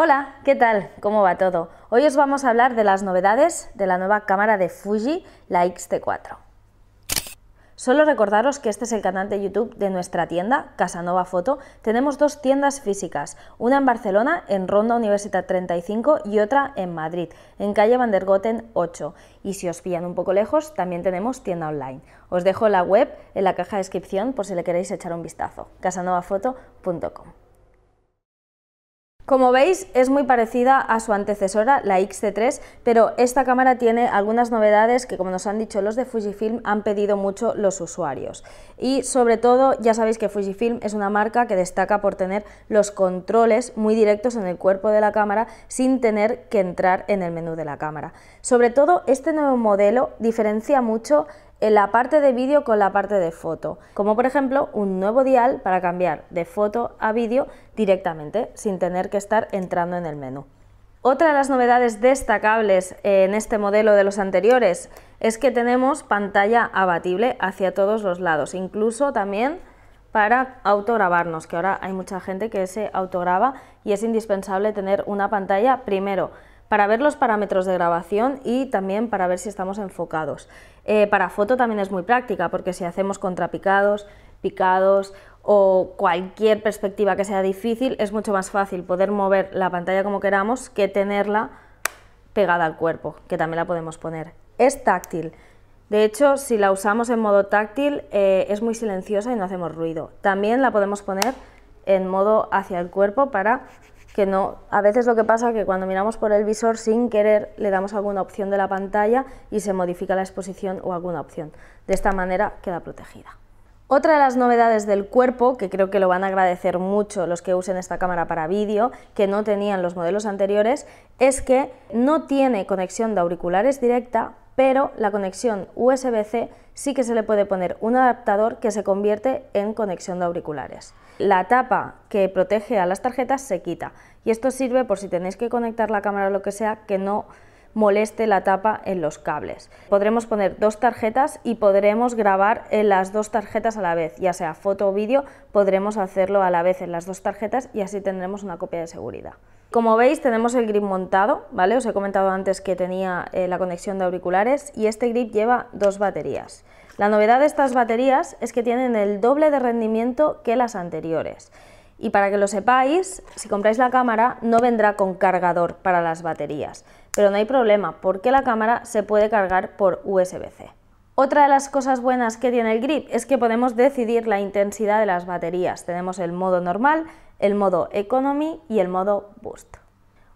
Hola, ¿qué tal? ¿Cómo va todo? Hoy os vamos a hablar de las novedades de la nueva cámara de Fuji, la X-T4. Solo recordaros que este es el canal de YouTube de nuestra tienda, Casanova Foto. Tenemos dos tiendas físicas, una en Barcelona, en Ronda Universidad 35 y otra en Madrid, en calle Vandergoten 8. Y si os pillan un poco lejos, también tenemos tienda online. Os dejo la web en la caja de descripción por si le queréis echar un vistazo, casanovafoto.com. Como veis, es muy parecida a su antecesora, la X-T3, pero esta cámara tiene algunas novedades que, como nos han dicho los de Fujifilm, han pedido mucho los usuarios. Y sobre todo, ya sabéis que Fujifilm es una marca que destaca por tener los controles muy directos en el cuerpo de la cámara sin tener que entrar en el menú de la cámara. Sobre todo, este nuevo modelo diferencia mucho en la parte de vídeo con la parte de foto, como por ejemplo un nuevo dial para cambiar de foto a vídeo directamente, sin tener que estar entrando en el menú. Otra de las novedades destacables en este modelo de los anteriores es que tenemos pantalla abatible hacia todos los lados, incluso también para autograbarnos, que ahora hay mucha gente que se autograba y es indispensable tener una pantalla primero para ver los parámetros de grabación y también para ver si estamos enfocados. Eh, para foto también es muy práctica porque si hacemos contrapicados, picados o cualquier perspectiva que sea difícil, es mucho más fácil poder mover la pantalla como queramos que tenerla pegada al cuerpo, que también la podemos poner. Es táctil. De hecho, si la usamos en modo táctil eh, es muy silenciosa y no hacemos ruido. También la podemos poner en modo hacia el cuerpo para que no, a veces lo que pasa es que cuando miramos por el visor sin querer le damos alguna opción de la pantalla y se modifica la exposición o alguna opción. De esta manera queda protegida. Otra de las novedades del cuerpo, que creo que lo van a agradecer mucho los que usen esta cámara para vídeo, que no tenían los modelos anteriores, es que no tiene conexión de auriculares directa, pero la conexión USB-C sí que se le puede poner un adaptador que se convierte en conexión de auriculares. La tapa que protege a las tarjetas se quita y esto sirve por si tenéis que conectar la cámara o lo que sea que no moleste la tapa en los cables. Podremos poner dos tarjetas y podremos grabar en las dos tarjetas a la vez, ya sea foto o vídeo, podremos hacerlo a la vez en las dos tarjetas y así tendremos una copia de seguridad. Como veis tenemos el grip montado, ¿vale? Os he comentado antes que tenía eh, la conexión de auriculares y este grip lleva dos baterías. La novedad de estas baterías es que tienen el doble de rendimiento que las anteriores. Y para que lo sepáis, si compráis la cámara no vendrá con cargador para las baterías, pero no hay problema porque la cámara se puede cargar por USB-C. Otra de las cosas buenas que tiene el grip es que podemos decidir la intensidad de las baterías. Tenemos el modo normal, el modo economy y el modo boost.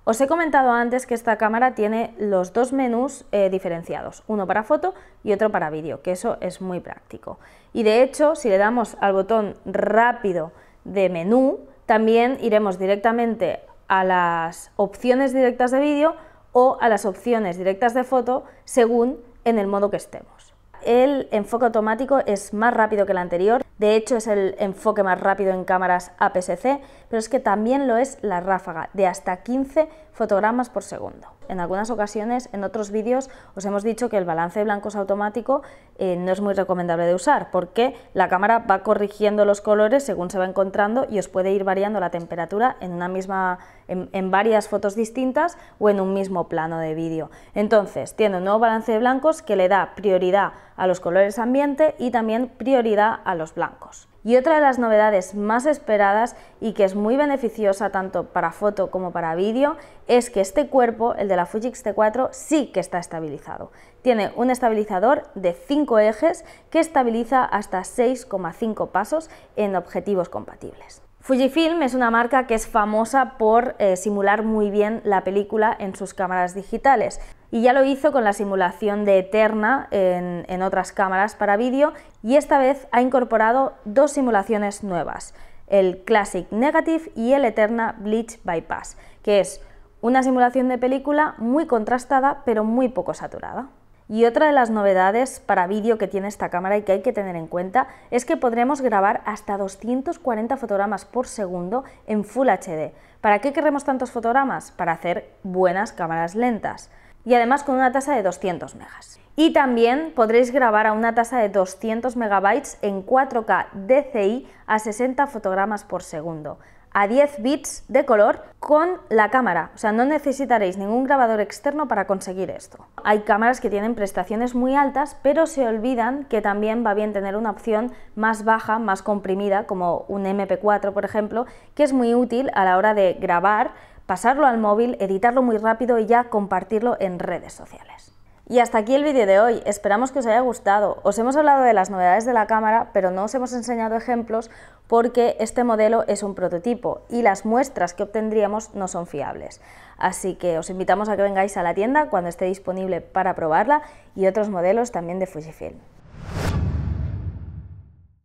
Os he comentado antes que esta cámara tiene los dos menús eh, diferenciados, uno para foto y otro para vídeo, que eso es muy práctico. Y de hecho, si le damos al botón rápido de menú, también iremos directamente a las opciones directas de vídeo o a las opciones directas de foto según en el modo que estemos. El enfoque automático es más rápido que el anterior, de hecho es el enfoque más rápido en cámaras APS-C, pero es que también lo es la ráfaga de hasta 15 fotogramas por segundo. En algunas ocasiones, en otros vídeos, os hemos dicho que el balance de blancos automático eh, no es muy recomendable de usar porque la cámara va corrigiendo los colores según se va encontrando y os puede ir variando la temperatura en, una misma, en, en varias fotos distintas o en un mismo plano de vídeo. Entonces, tiene un nuevo balance de blancos que le da prioridad a los colores ambiente y también prioridad a los blancos. Y otra de las novedades más esperadas y que es muy beneficiosa tanto para foto como para vídeo es que este cuerpo, el de la Fuji X-T4, sí que está estabilizado. Tiene un estabilizador de 5 ejes que estabiliza hasta 6,5 pasos en objetivos compatibles. Fujifilm es una marca que es famosa por eh, simular muy bien la película en sus cámaras digitales y ya lo hizo con la simulación de Eterna en, otras cámaras para vídeo y esta vez ha incorporado dos simulaciones nuevas, el Classic Negative y el Eterna Bleach Bypass, que es una simulación de película muy contrastada pero muy poco saturada. Y otra de las novedades para vídeo que tiene esta cámara y que hay que tener en cuenta es que podremos grabar hasta 240 fotogramas por segundo en Full HD. ¿Para qué queremos tantos fotogramas? Para hacer buenas cámaras lentas y además con una tasa de 200 megas. Y también podréis grabar a una tasa de 200 megabytes en 4K DCI a 60 fotogramas por segundo, a 10 bits de color con la cámara. O sea, no necesitaréis ningún grabador externo para conseguir esto. Hay cámaras que tienen prestaciones muy altas, pero se olvidan que también va bien tener una opción más baja, más comprimida, como un MP4, por ejemplo, que es muy útil a la hora de grabar, pasarlo al móvil, editarlo muy rápido y ya compartirlo en redes sociales. Y hasta aquí el vídeo de hoy, esperamos que os haya gustado. Os hemos hablado de las novedades de la cámara, pero no os hemos enseñado ejemplos porque este modelo es un prototipo y las muestras que obtendríamos no son fiables. Así que os invitamos a que vengáis a la tienda cuando esté disponible para probarla y otros modelos también de Fujifilm.